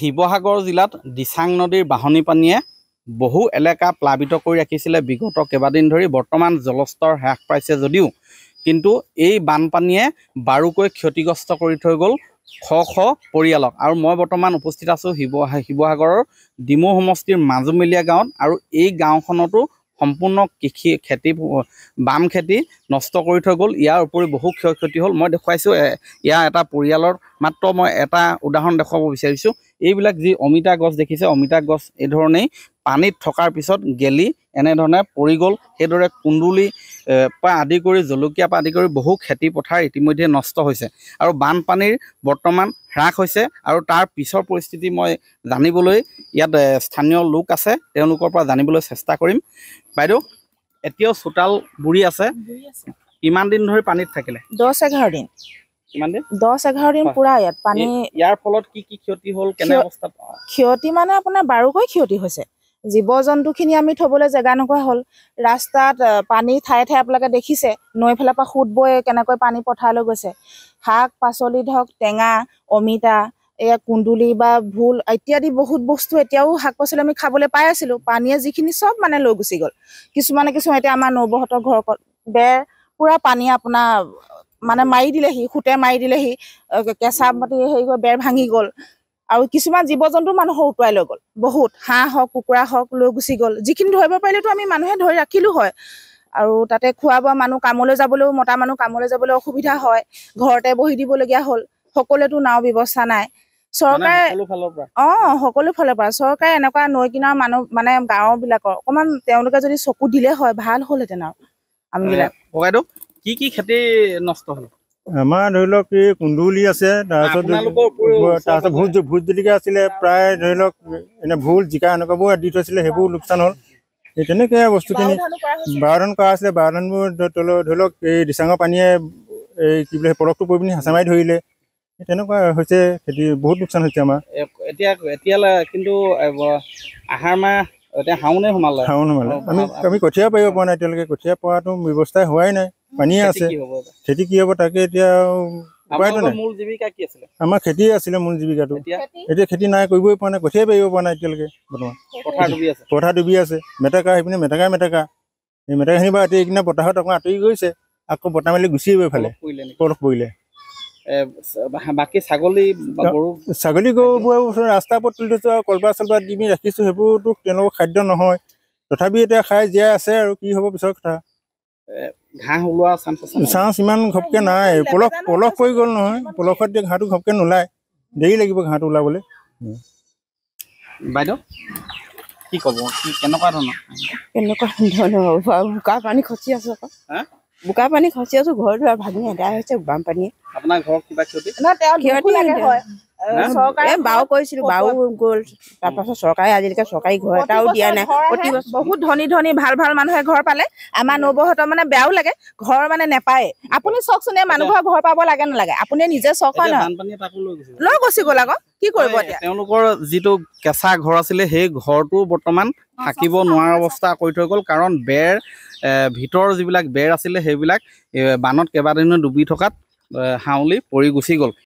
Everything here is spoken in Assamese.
শিৱসাগৰ জিলাত দিচাং নদীৰ বাহনী পানীয়ে বহু এলেকা প্লাৱিত কৰি ৰাখিছিলে বিগত কেইবাদিন ধৰি বৰ্তমান জলস্তৰ হ্ৰাস পাইছে যদিও কিন্তু এই বানপানীয়ে বাৰুকৈ ক্ষতিগ্ৰস্ত কৰি থৈ গ'ল শ শ পৰিয়ালক আৰু মই বৰ্তমান উপস্থিত আছোঁ শিৱ শিৱসাগৰৰ ডিমৌ সমষ্টিৰ মাজুমেলীয়া গাঁৱত আৰু এই গাঁওখনতো সম্পূৰ্ণ কৃষি খেতি বাম খেতি নষ্ট কৰি থৈ গ'ল ইয়াৰ উপৰি বহু ক্ষয় ক্ষতি হ'ল মই দেখুৱাইছোঁ ইয়াৰ এটা পৰিয়ালৰ মাত্ৰ মই এটা উদাহৰণ দেখুৱাব বিচাৰিছোঁ এইবিলাক যি অমিতা গছ দেখিছে অমিতা গছ এইধৰণেই পানীত থকাৰ পিছত গেলি এনেধৰণে পৰি গ'ল সেইদৰে কুন্দুলি পৰা আদি কৰি জলকীয়া পৰা আদি কৰি বহু খেতি পথাৰ ইতিমধ্যে নষ্ট হৈছে আৰু বানপানীৰ বৰ্তমান হ্ৰাস হৈছে আৰু তাৰ পিছৰ পৰিস্থিতি মই জানিবলৈ ইয়াত স্থানীয় লোক আছে তেওঁলোকৰ পৰা জানিবলৈ চেষ্টা কৰিম বাইদেউ এতিয়াও চোতাল বুৰি আছে কিমান দিন ধৰি পানীত থাকিলে দহ এঘাৰ দিন দহ এঘাৰ দিন পুৰা ইয়াত পানী ইয়াৰ ফলত কি কি ক্ষতি হ'ল কেনে ক্ষতি মানে আপোনাৰ বাৰুকৈ ক্ষতি হৈছে জীৱ জন্তুখিনি আমি থ'বলৈ জেগা নোহোৱা হ'ল ৰাস্তাত পানী ঠায়ে ঠায়ে আপোনালোকে দেখিছে নৈ ফালৰ পৰা সোঁত বৈ কেনেকৈ পানী পথাৰলৈ গৈছে শাক পাচলি ধৰক টেঙা অমিতা এয়া কুন্দুলি বা ভোল ইত্যাদি বহুত বস্তু এতিয়াও শাক পাচলি আমি খাবলৈ পাই আছিলোঁ পানীয়ে যিখিনি চব মানে লৈ গুচি গ'ল কিছুমানে কিছুমান এতিয়া আমাৰ নৌবহঁতৰ ঘৰত বেৰ পূৰা পানী আপোনাৰ মানে মাৰি দিলেহি সুতে মাৰি দিলেহি কেঁচা মাটি হেৰি কৰি বেৰ ভাঙি গ'ল আৰু কিছুমান জীৱ জন্তু মানুহৰ উটুৱাই লৈ গ'ল বহুত হাঁহ হওক কুকুৰা হওক লৈ গুচি গ'ল যিখিনি ধৰিব পাৰিলেতো আমি মানুহে ধৰি ৰাখিলোঁ হয় আৰু তাতে খোৱা বোৱা মানুহ কামলৈ যাবলৈও মতা মানুহ কামলৈ যাবলৈ অসুবিধা হয় ঘৰতে বহি দিবলগীয়া হ'ল সকলোতো নাও ব্যৱস্থা নাই চৰকাৰে অঁ সকলো ফালৰ পৰা চৰকাৰে এনেকুৱা নৈ কিনাৰ মানুহ মানে গাঁওবিলাকৰ অকণমান তেওঁলোকে যদি চকু দিলে হয় ভাল হ'লহেঁতেন আৰু আমিবিলাক কি কি খেতি নষ্ট হ'ল আমাৰ ধৰি লওক এই কুন্দুলি আছে তাৰপিছত ভোজ ভোজ জলকীয়া আছিলে প্ৰায় ধৰি লওক এনে ভোল জিকা এনেকুৱাবোৰ দি থৈছিলে সেইবোৰ লোকচান হ'ল এই তেনেকৈ বস্তুখিনি বাৰধান কৰা আছিলে বাৰধানবোৰ ধৰি লওক এই দিচাঙৰ পানীয়ে এই কি বোলে পলকটো পৰি পিনি হেঁচা মাৰি ধৰিলে তেনেকুৱা হৈছে খেতি বহুত লোকচান হৈছে আমাৰ এতিয়া এতিয়ালৈ কিন্তু আহাৰ মাহ এতিয়া শাওনে সোমালে শাওন সোমালে আমি আমি কঠীয়া পাৰিব পৰা নাই এতিয়ালৈকে কঠীয়া পৰাটো ব্যৱস্থাই হোৱাই নাই পানীয়ে আছে খেতি কি হব তাকে এতিয়া উপায়টো নাই মূল জীৱিকা কি আছিলে আমাৰ খেতিয়ে আছিলে মূল জীৱিকাটো এতিয়া খেতি নাই কৰিবই পৰা নাই কঠীয়া পাৰিব পৰা নাই এতিয়ালৈকে বৰ্তমান পথাৰ ডুবি আছে মেটেকা সেইপিনে মেটেকা মেটেকা এই মেটেকাখিনি বা এতিয়া এইকেইদিন পথাৰত অকণমান আঁতৰি গৈছে আকৌ বতাহ মেলি গুচি আহিব এফালে পৰখ পৰিলে বাকী ছাগলী ছাগলী গৰুবোৰ ৰাস্তা পথ তুলিছোঁ আৰু কলবা চলবা দি পিনি ৰাখিছোঁ সেইবোৰতো তেওঁলোকৰ খাদ্য নহয় তথাপি এতিয়া খাই জীয়াই আছে আৰু কি হ'ব পিছৰ কথা চাঞ্চ ইমান ঘপকে নাই পলস পলস পৰি গল নহয় পলসত দিয়ে ঘাঁহটো ঘপকে নোলায় দেৰি লাগিব ঘাঁহটো ওলাবলে বাইদেউ কি ক'ব কেনেকুৱা ধৰণৰ কেনেকুৱা ধৰণৰ বোকা পানী খচি আছো আকৌ বোকা পানী খচি আছো ঘৰ ধৰা ভাগিনী আদায় হৈছে বানপানীয়ে আপোনাৰ ঘৰ কিবা ক্ষতি বাও কৈছিলো বাও গ'ল তাৰপাছত চৰকাৰে আজিলৈকে চৰকাৰী ঘৰ এটাও দিয়া নাই বহুত ধনী ভাল ভাল মানুহে ঘৰ পালে আমাৰ নৱহঁতৰ মানে বেয়াও লাগে ঘৰ মানে নেপায়ে ঘৰ পাব লাগে লৈ গুচি গ'ল আকৌ কি কৰিব তেওঁলোকৰ যিটো কেঁচা ঘৰ আছিলে সেই ঘৰটো বৰ্তমান থাকিব নোৱাৰা অৱস্থা কৰি থৈ গ'ল কাৰণ বেৰ ভিতৰৰ যিবিলাক বেৰ আছিলে সেইবিলাক বানত কেইবাদিনো ডুবি থকাত হাউলি পৰি গুচি গ'ল